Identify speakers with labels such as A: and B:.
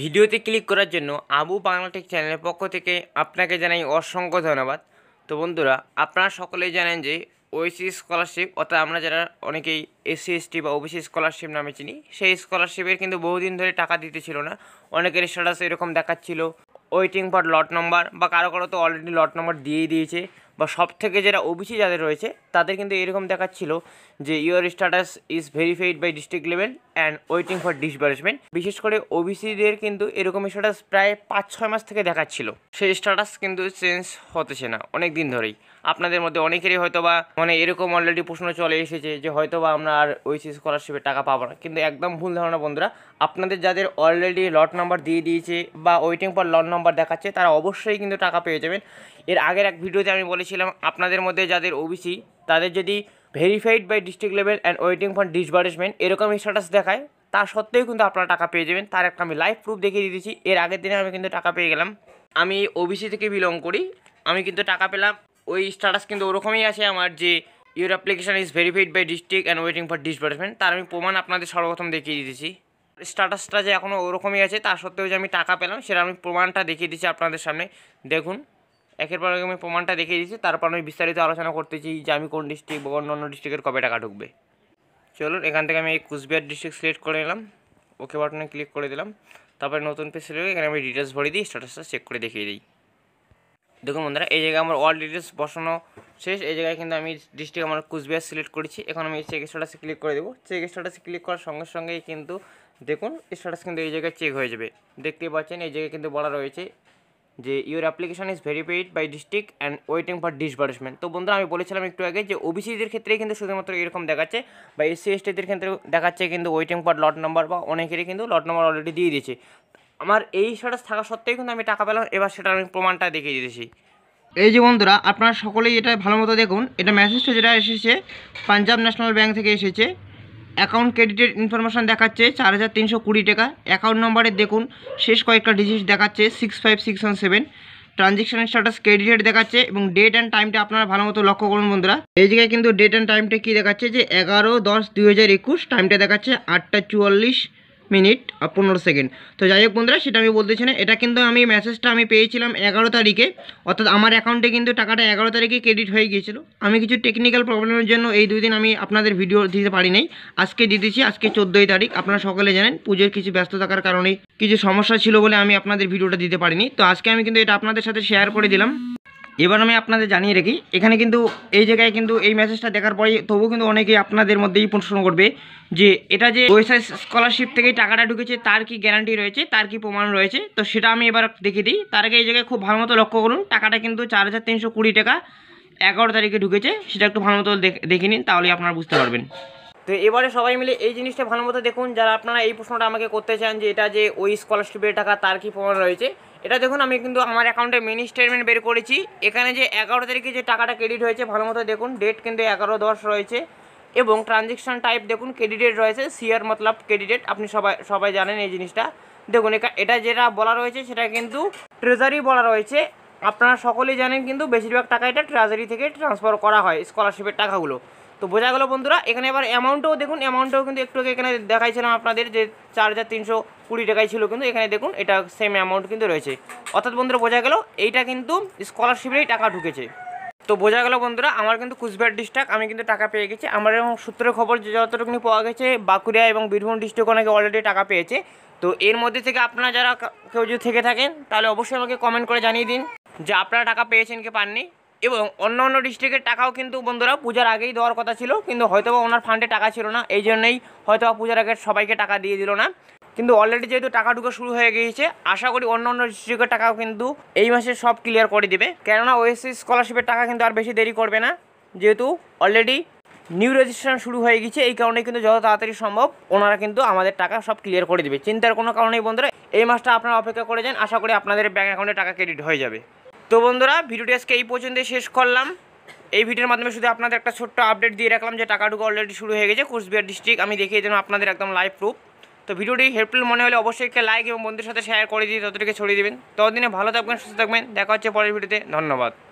A: ভিডিওতে ক্লিক করার জন্য আবু বাংলাটেক চ্যানেলের পক্ষ থেকে আপনাকে জানাই অসংখ্য ধন্যবাদ তো বন্ধুরা আপনারা সকলেই জানেন যে ওইসি স্কলারশিপ অর্থাৎ আমরা যারা অনেকেই এসসি এসটি বা ওবিসি স্কলারশিপ নামে চিনি সেই স্কলারশিপের কিন্তু বহুদিন ধরে টাকা দিতে ছিল না অনেকের স্ট্যাটাস এরকম দেখাচ্ছিল ওয়েটিং ফর লট নম্বর বা কারো কারো তো অলরেডি লট নম্বর দিয়েই দিয়েছে বা সব থেকে যারা ওবিসি যাদের রয়েছে তাদের কিন্তু এরকম দেখাচ্ছিল যে your status is verified by district level and waiting for disbursement বিশেষ করে ওবিসিদের কিন্তু এরকম স্ট্যাটাস প্রায় পাঁচ ছয় মাস থেকে দেখাচ্ছিল সেই স্ট্যাটাস কিন্তু চেঞ্জ হতেছে না অনেক দিন ধরেই আপনাদের মধ্যে অনেকেরই হয়তো বা মানে এরকম অলরেডি প্রশ্ন চলে এসেছে যে বা আমরা আর সি স্কলারশিপে টাকা পাবো না কিন্তু একদম ভুল ধারণা বন্ধুরা আপনাদের যাদের অলরেডি লট নাম্বার দিয়ে দিয়েছে বা ওয়েটিং পর লট নাম্বার দেখাচ্ছে তারা অবশ্যই কিন্তু টাকা পেয়ে যাবেন এর আগের এক ভিডিওতে আমি বলেছিলাম আপনাদের মধ্যে যাদের ওবিসি তাদের যদি verified by district level and waiting for disbursement এরকম স্ট্যাটাস দেখায় তা সত্ত্বেও কিন্তু আপনারা টাকা পেয়ে যাবেন তার একটা আমি লাইভ প্রুফ দেখিয়ে দিয়েছি এর আগের দিনে আমি কিন্তু টাকা পেয়ে গেলাম আমি ওবিসি থেকে বিলং করি আমি কিন্তু টাকা পেলাম ওই স্ট্যাটাস কিন্তু ওরকমই আছে আমার যে your application is verified by district and waiting for disbursement তার আমি প্রমাণ আপনাদের সর্বপ্রথম দেখিয়ে দিয়েছি স্ট্যাটাসটা যে এখনও ওরকমই আছে তার সত্ত্বেও যে আমি টাকা পেলাম সেটা আমি প্রমাণটা দেখিয়ে দিচ্ছি আপনাদের সামনে দেখুন একের পর আমি প্রমাণটা দেখিয়ে দিচ্ছি তারপর আমি বিস্তারিত আলোচনা করতেছি যে আমি কোন ডিস্ট্রিক্ট বা অন্য অন্য ডিস্ট্রিক্টের কবে টাকা ঢুকবে চলুন এখান থেকে আমি এই কুচবিহার ডিস্ট্রিক্ট সিলেক্ট করে নিলাম ওকে বাটনে ক্লিক করে দিলাম তারপরে নতুন পেজ সিলেক্ট এখানে আমি ডিটেলস ভরে দিই স্ট্যাটাসটা চেক করে দেখিয়ে দিই দেখুন বন্ধুরা এই জায়গায় আমার অল ডিটেলস বসানো শেষ এই জায়গায় কিন্তু আমি ডিস্ট্রিক্ট আমার কুচবিহার সিলেক্ট করেছি এখন আমি চেক স্ট্যাটাসে ক্লিক করে দেবো চেক স্ট্যাটাসে ক্লিক করার সঙ্গে সঙ্গেই কিন্তু দেখুন স্ট্যাটাস কিন্তু এই জায়গায় চেক হয়ে যাবে দেখতেই পাচ্ছেন এই জায়গায় কিন্তু বলা রয়েছে যে your application is verified by district and waiting for disbursement তো বন্ধুরা আমি বলেছিলাম একটু আগে যে ওবিসিদের ক্ষেত্রে কিন্তু শুধুমাত্র এরকম দেখাচ্ছে বা এসসি এসটিদের ক্ষেত্রে দেখাচ্ছে কিন্তু ওয়েটিং ফর লট নাম্বার বা অনেকেরই কিন্তু লট নাম্বার অলরেডি দিয়ে দিয়েছে আমার এই স্ট্যাটাস থাকা সত্ত্বেও কিন্তু আমি টাকা পেলাম এবার সেটা আমি প্রমাণটা দেখিয়ে দিতেছি
B: এই যে বন্ধুরা আপনারা সকলেই এটা ভালো মতো দেখুন এটা মেসেজটা যেটা এসেছে পাঞ্জাব ন্যাশনাল ব্যাঙ্ক থেকে এসেছে অ্যাকাউন্ট ক্রেডিটের ইনফরমেশান দেখাচ্ছে চার হাজার তিনশো কুড়ি টাকা অ্যাকাউন্ট নম্বরে দেখুন শেষ কয়েকটা ডিজিট দেখাচ্ছে six five six one seven ট্রানজেকশনের স্ট্যাটাস ক্রেডিটেড দেখাচ্ছে এবং ডেট অ্যান্ড টাইমটা আপনারা ভালো মতো লক্ষ্য করুন বন্ধুরা এই জায়গায় কিন্তু ডেট অ্যান্ড টাইমটা কী দেখাচ্ছে যে এগারো দশ দুই হাজার একুশ টাইমটা দেখাচ্ছে আটটা চুয়াল্লিশ মিনিট পনেরো সেকেন্ড তো যাই হোক বন্ধুরা সেটা আমি বলতে চাই না এটা কিন্তু আমি মেসেজটা আমি পেয়েছিলাম এগারো তারিখে অর্থাৎ আমার অ্যাকাউন্টে কিন্তু টাকাটা এগারো তারিখে ক্রেডিট হয়ে গিয়েছিল আমি কিছু টেকনিক্যাল প্রবলেমের জন্য এই দুই দিন আমি আপনাদের ভিডিও দিতে পারি নাই আজকে দিতেছি আজকে চোদ্দোই তারিখ আপনারা সকলে জানেন পুজোর কিছু ব্যস্ত থাকার কারণে কিছু সমস্যা ছিল বলে আমি আপনাদের ভিডিওটা দিতে পারিনি তো আজকে আমি কিন্তু এটা আপনাদের সাথে শেয়ার করে দিলাম এবার আমি আপনাদের জানিয়ে রাখি এখানে কিন্তু এই জায়গায় কিন্তু এই মেসেজটা দেখার পরে তবুও কিন্তু অনেকেই আপনাদের মধ্যেই
A: প্রশ্ন করবে যে এটা যে ওয়েসাই স্কলারশিপ থেকে টাকাটা ঢুকেছে তার কি গ্যারান্টি রয়েছে তার কি প্রমাণ রয়েছে তো সেটা আমি এবার দেখিয়ে দিই তার আগে এই জায়গায় খুব ভালো মতো লক্ষ্য করুন টাকাটা কিন্তু চার হাজার তিনশো কুড়ি টাকা এগারো তারিখে ঢুকেছে সেটা একটু ভালো মতো দেখে নিন তাহলে আপনারা বুঝতে পারবেন তো এবারে সবাই মিলে এই জিনিসটা ভালো মতো দেখুন যারা আপনারা এই প্রশ্নটা আমাকে করতে চান যে এটা যে ওই স্কলারশিপের টাকা তার কি প্রমাণ রয়েছে এটা দেখুন আমি কিন্তু আমার অ্যাকাউন্টে মিনি স্টেটমেন্ট বের করেছি এখানে যে এগারো তারিখে যে টাকাটা ক্রেডিট হয়েছে ভালো মতো দেখুন ডেট কিন্তু এগারো দশ রয়েছে এবং ট্রানজেকশন টাইপ দেখুন ক্রেডিটেড রয়েছে সিয়ার মতলব ক্রেডিটেড আপনি সবাই সবাই জানেন এই জিনিসটা দেখুন এটা যেটা বলা রয়েছে সেটা কিন্তু ট্রেজারি বলা রয়েছে আপনারা সকলেই জানেন কিন্তু বেশিরভাগ টাকা এটা ট্রাজারি থেকে ট্রান্সফার করা হয় স্কলারশিপের টাকাগুলো তো বোঝা গেল বন্ধুরা এখানে এবার অ্যামাউন্টও দেখুন অ্যামাউন্টও কিন্তু একটু এখানে দেখাইছিলাম আপনাদের যে চার হাজার তিনশো কুড়ি টাকাই ছিল কিন্তু এখানে দেখুন এটা সেম অ্যামাউন্ট কিন্তু রয়েছে অর্থাৎ বন্ধুরা বোঝা গেল এইটা কিন্তু স্কলারশিপেই টাকা ঢুকেছে তো বোঝা গেল বন্ধুরা আমার কিন্তু কুচবিহার ডিস্ট্রিক্ট আমি কিন্তু টাকা পেয়ে গেছি আমার এবং সূত্রের খবর যে যতটুকুনি পাওয়া গেছে বাঁকুড়া এবং বীরভূম ডিস্ট্রিক্ট অনেকে অলরেডি টাকা পেয়েছে তো এর মধ্যে থেকে আপনারা যারা কেউ যদি থেকে থাকেন তাহলে অবশ্যই আমাকে কমেন্ট করে জানিয়ে দিন যে আপনারা টাকা পেয়েছেন কি পাননি এবং অন্য অন্য ডিস্ট্রিক্টের টাকাও কিন্তু বন্ধুরা পূজার আগেই দেওয়ার কথা ছিল কিন্তু হয়তোবা ওনার ফান্ডে টাকা ছিল না এই জন্যই হয়তো পূজার আগে সবাইকে টাকা দিয়ে দিল না কিন্তু অলরেডি যেহেতু টাকা ঢুকে শুরু হয়ে গিয়েছে আশা করি অন্য অন্য ডিস্ট্রিক্টের টাকাও কিন্তু এই মাসে সব ক্লিয়ার করে দেবে কেননা ওএসসি স্কলারশিপের টাকা কিন্তু আর বেশি দেরি করবে না যেহেতু অলরেডি নিউ রেজিস্ট্রেশন শুরু হয়ে গেছে এই কারণে কিন্তু যত তাড়াতাড়ি সম্ভব ওনারা কিন্তু আমাদের টাকা সব ক্লিয়ার করে দেবে চিন্তার কোনো কারণেই বন্ধুরা এই মাসটা আপনারা অপেক্ষা করে যান আশা করি আপনাদের ব্যাঙ্ক অ্যাকাউন্টে টাকা ক্রেডিট হয়ে যাবে তো বন্ধুরা ভিডিওটি আজকে এই পর্যন্ত শেষ করলাম এই ভিডিওর মাধ্যমে শুধু আপনাদের একটা ছোট্ট আপডেট দিয়ে রাখলাম যে টাকাটুকু অলরেডি শুরু হয়ে গেছে কুচবিহার ডিস্ট্রিক্ট আমি দেখিয়ে দিলাম আপনাদের একদম লাইভ প্রুফ তো ভিডিওটি হেল্পফুল মনে হলে অবশ্যই একটা লাইক এবং বন্ধুদের সাথে শেয়ার করে দিয়ে ততটাকে ছড়িয়ে দেবেন ততদিনে ভালো থাকবেন সুস্থ থাকবেন দেখা হচ্ছে পরের ভিডিওতে
B: ধন্যবাদ